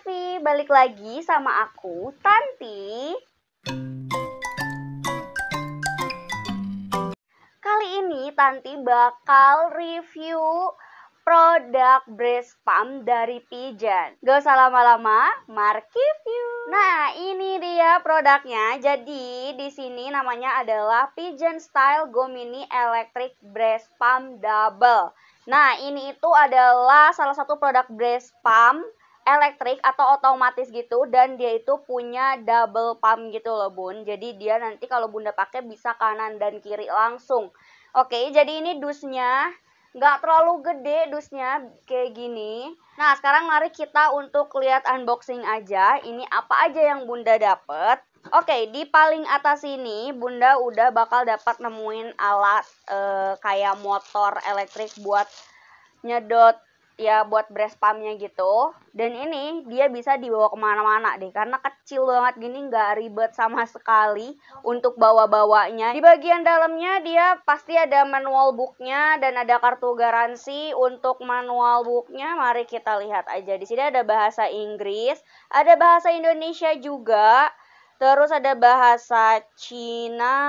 Raffi, balik lagi sama aku, Tanti. Kali ini Tanti bakal review produk breast pump dari Pijan. Gak usah lama-lama, mark review. Nah, ini dia produknya. Jadi, di sini namanya adalah Pigeon Style Go Mini Electric Breast Pump Double. Nah, ini itu adalah salah satu produk breast pump elektrik atau otomatis gitu dan dia itu punya double pump gitu loh bun jadi dia nanti kalau bunda pakai bisa kanan dan kiri langsung oke jadi ini dusnya nggak terlalu gede dusnya kayak gini nah sekarang mari kita untuk lihat unboxing aja ini apa aja yang bunda dapet Oke, di paling atas ini Bunda udah bakal dapat nemuin alat e, kayak motor elektrik buat nyedot ya buat breast pumpnya gitu dan ini dia bisa dibawa kemana-mana deh karena kecil banget gini nggak ribet sama sekali untuk bawa-bawanya di bagian dalamnya dia pasti ada manual booknya dan ada kartu garansi untuk manual booknya mari kita lihat aja di sini ada bahasa Inggris ada bahasa Indonesia juga Terus ada bahasa Cina,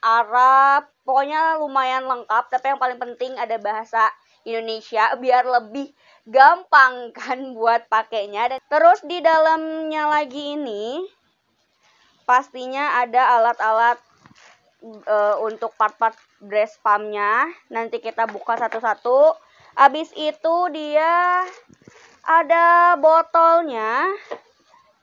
Arab, pokoknya lumayan lengkap, tapi yang paling penting ada bahasa Indonesia biar lebih gampang kan buat pakainya. Dan terus di dalamnya lagi ini pastinya ada alat-alat e, untuk part-part breast pumpnya. Nanti kita buka satu-satu. Abis itu dia ada botolnya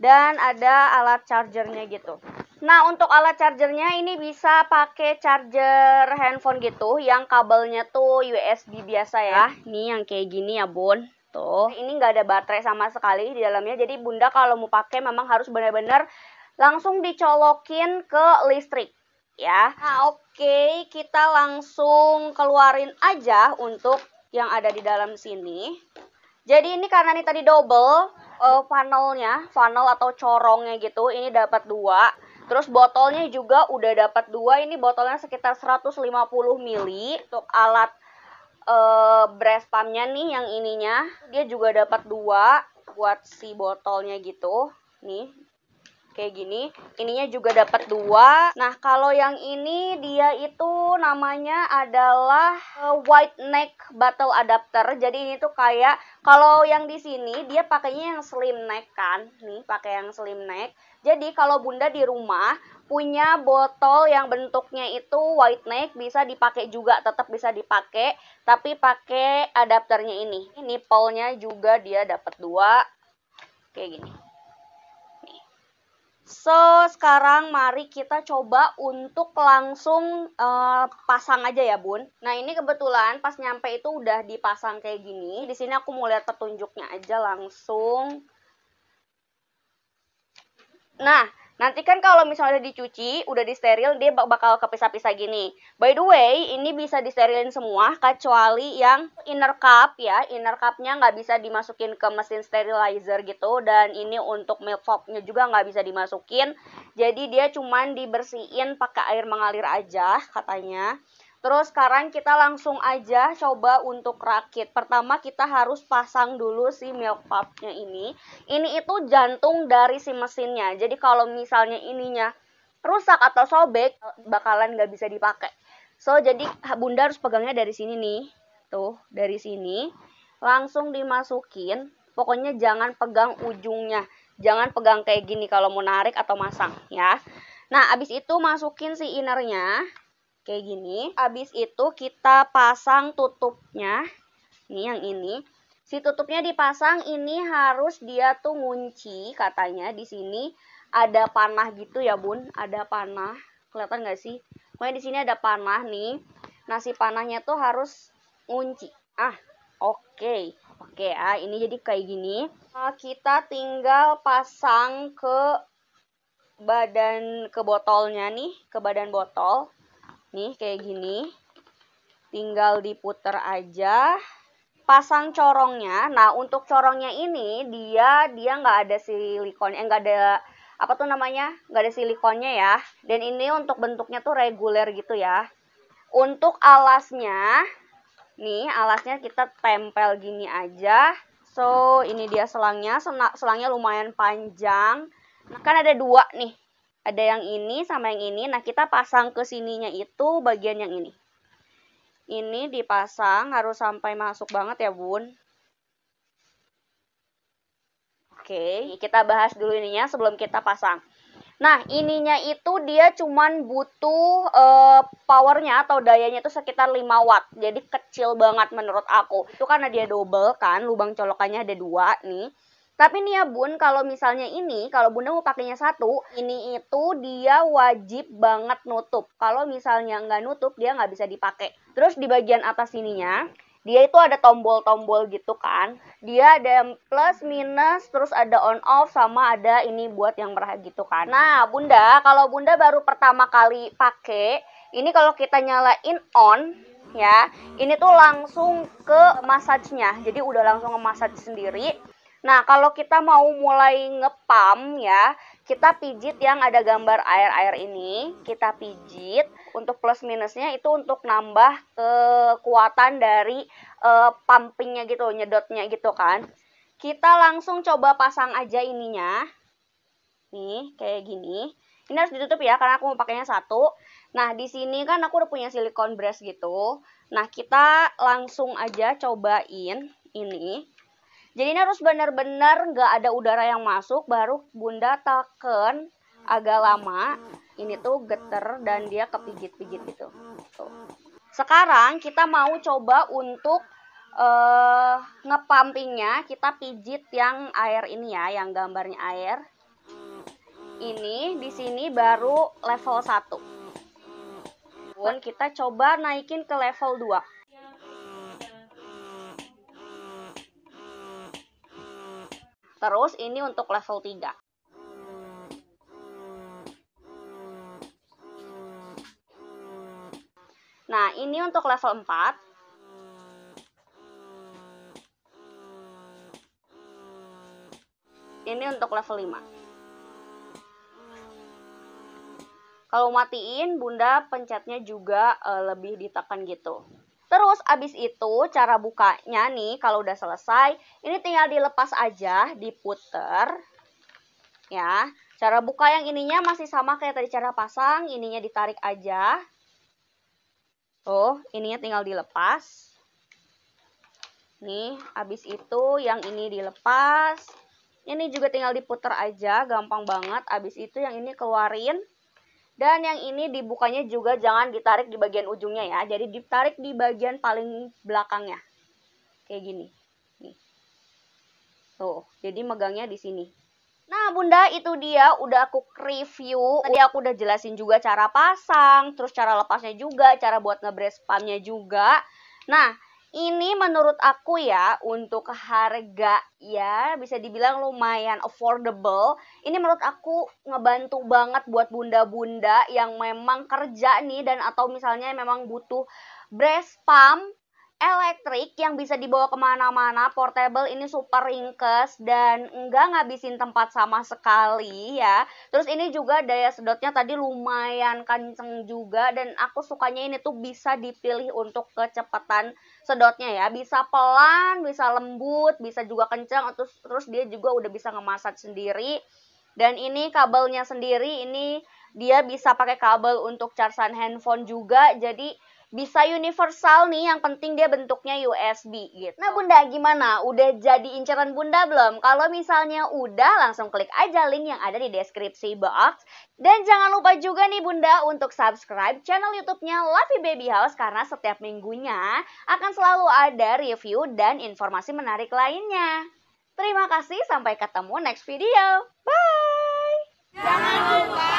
dan ada alat chargernya gitu. Nah, untuk alat chargernya ini bisa pakai charger handphone gitu yang kabelnya tuh USB biasa ya. ini yang kayak gini ya, Bun. Tuh. Ini nggak ada baterai sama sekali di dalamnya. Jadi Bunda kalau mau pakai memang harus benar-benar langsung dicolokin ke listrik ya. Nah, oke, okay. kita langsung keluarin aja untuk yang ada di dalam sini. Jadi ini karena ini tadi double uh, funnelnya, funnel atau corongnya gitu, ini dapat dua. Terus botolnya juga udah dapat dua ini botolnya sekitar 150 ml untuk alat uh, eh, breast pumpnya nih yang ininya dia juga dapat dua buat si botolnya gitu nih kayak gini. Ininya juga dapat dua. Nah, kalau yang ini dia itu namanya adalah eh, white neck bottle adapter. Jadi ini tuh kayak kalau yang di sini dia pakainya yang slim neck kan. Nih, pakai yang slim neck. Jadi kalau Bunda di rumah punya botol yang bentuknya itu white neck bisa dipakai juga tetap bisa dipakai tapi pakai adapternya ini. Ini nipolnya juga dia dapat dua kayak gini. So, sekarang mari kita coba untuk langsung uh, pasang aja ya, Bun. Nah, ini kebetulan pas nyampe itu udah dipasang kayak gini. Di sini aku mau lihat petunjuknya aja langsung. Nah, Nanti kan kalau misalnya udah dicuci, udah disteril, dia bakal kepisah-pisah gini. By the way, ini bisa disterilin semua, kecuali yang inner cup ya. Inner cupnya nggak bisa dimasukin ke mesin sterilizer gitu. Dan ini untuk milk foamnya juga nggak bisa dimasukin. Jadi dia cuman dibersihin pakai air mengalir aja katanya. Terus sekarang kita langsung aja coba untuk rakit. Pertama kita harus pasang dulu si milk pump-nya ini. Ini itu jantung dari si mesinnya. Jadi kalau misalnya ininya rusak atau sobek, bakalan nggak bisa dipakai. So, jadi bunda harus pegangnya dari sini nih. Tuh, dari sini. Langsung dimasukin. Pokoknya jangan pegang ujungnya. Jangan pegang kayak gini kalau mau narik atau masang ya. Nah, abis itu masukin si innernya kayak gini. Habis itu kita pasang tutupnya. Ini yang ini. Si tutupnya dipasang ini harus dia tuh ngunci katanya di sini ada panah gitu ya bun, ada panah. Kelihatan nggak sih? Pokoknya di sini ada panah nih. Nah si panahnya tuh harus ngunci. Ah, oke. Okay. Oke okay, ah ini jadi kayak gini. Nah, kita tinggal pasang ke badan ke botolnya nih, ke badan botol. Nih kayak gini. Tinggal diputer aja. Pasang corongnya. Nah untuk corongnya ini dia dia nggak ada silikon, eh nggak ada apa tuh namanya nggak ada silikonnya ya. Dan ini untuk bentuknya tuh reguler gitu ya. Untuk alasnya, nih alasnya kita tempel gini aja. So ini dia selangnya, selangnya lumayan panjang. Nah, kan ada dua nih ada yang ini sama yang ini. Nah, kita pasang ke sininya itu bagian yang ini. Ini dipasang harus sampai masuk banget ya, Bun. Oke, kita bahas dulu ininya sebelum kita pasang. Nah, ininya itu dia cuman butuh e, powernya atau dayanya itu sekitar 5 watt. Jadi kecil banget menurut aku. Itu karena dia double kan, lubang colokannya ada dua nih. Tapi nih ya bun, kalau misalnya ini, kalau bunda mau pakainya satu, ini itu dia wajib banget nutup. Kalau misalnya nggak nutup, dia nggak bisa dipakai. Terus di bagian atas sininya, dia itu ada tombol-tombol gitu kan. Dia ada plus, minus, terus ada on off sama ada ini buat yang merah gitu kan. Nah, Bunda, kalau Bunda baru pertama kali pakai, ini kalau kita nyalain on, ya. Ini tuh langsung ke massage-nya. Jadi udah langsung ke massage sendiri. Nah, kalau kita mau mulai ngepam ya, kita pijit yang ada gambar air-air ini, kita pijit untuk plus minusnya itu untuk nambah kekuatan dari uh, pumpingnya gitu, nyedotnya gitu kan. Kita langsung coba pasang aja ininya. Nih, kayak gini. Ini harus ditutup ya karena aku mau pakainya satu. Nah, di sini kan aku udah punya silikon brush gitu. Nah, kita langsung aja cobain ini jadi ini harus benar-benar nggak ada udara yang masuk baru bunda taken agak lama ini tuh geter dan dia kepijit-pijit gitu. Tuh. Sekarang kita mau coba untuk uh, eh, ngepumpingnya kita pijit yang air ini ya, yang gambarnya air. Ini di sini baru level 1. Pun kita coba naikin ke level 2. Terus ini untuk level 3. Nah, ini untuk level 4. Ini untuk level 5. Kalau matiin, bunda pencetnya juga eh, lebih ditekan gitu. Terus abis itu cara bukanya nih kalau udah selesai, ini tinggal dilepas aja, diputer. Ya, cara buka yang ininya masih sama kayak tadi cara pasang, ininya ditarik aja. oh ininya tinggal dilepas. Nih, abis itu yang ini dilepas. Ini juga tinggal diputer aja, gampang banget. Abis itu yang ini keluarin. Dan yang ini dibukanya juga jangan ditarik di bagian ujungnya ya. Jadi ditarik di bagian paling belakangnya. Kayak gini. Nih. Tuh, jadi megangnya di sini. Nah bunda itu dia udah aku review Tadi aku udah jelasin juga cara pasang Terus cara lepasnya juga Cara buat ngebres spamnya juga Nah ini menurut aku ya untuk harga ya bisa dibilang lumayan affordable. Ini menurut aku ngebantu banget buat bunda-bunda yang memang kerja nih dan atau misalnya memang butuh breast pump elektrik yang bisa dibawa kemana-mana, portable ini super ringkes dan enggak ngabisin tempat sama sekali ya. Terus ini juga daya sedotnya tadi lumayan kenceng juga dan aku sukanya ini tuh bisa dipilih untuk kecepatan sedotnya ya. Bisa pelan, bisa lembut, bisa juga kenceng, terus, terus dia juga udah bisa ngemasak sendiri. Dan ini kabelnya sendiri, ini dia bisa pakai kabel untuk chargean handphone juga, jadi bisa universal nih yang penting dia bentuknya USB gitu. Nah bunda gimana? Udah jadi inceran bunda belum? Kalau misalnya udah langsung klik aja link yang ada di deskripsi box. Dan jangan lupa juga nih bunda untuk subscribe channel YouTube-nya Lavi Baby House karena setiap minggunya akan selalu ada review dan informasi menarik lainnya. Terima kasih sampai ketemu next video. Bye! Jangan lupa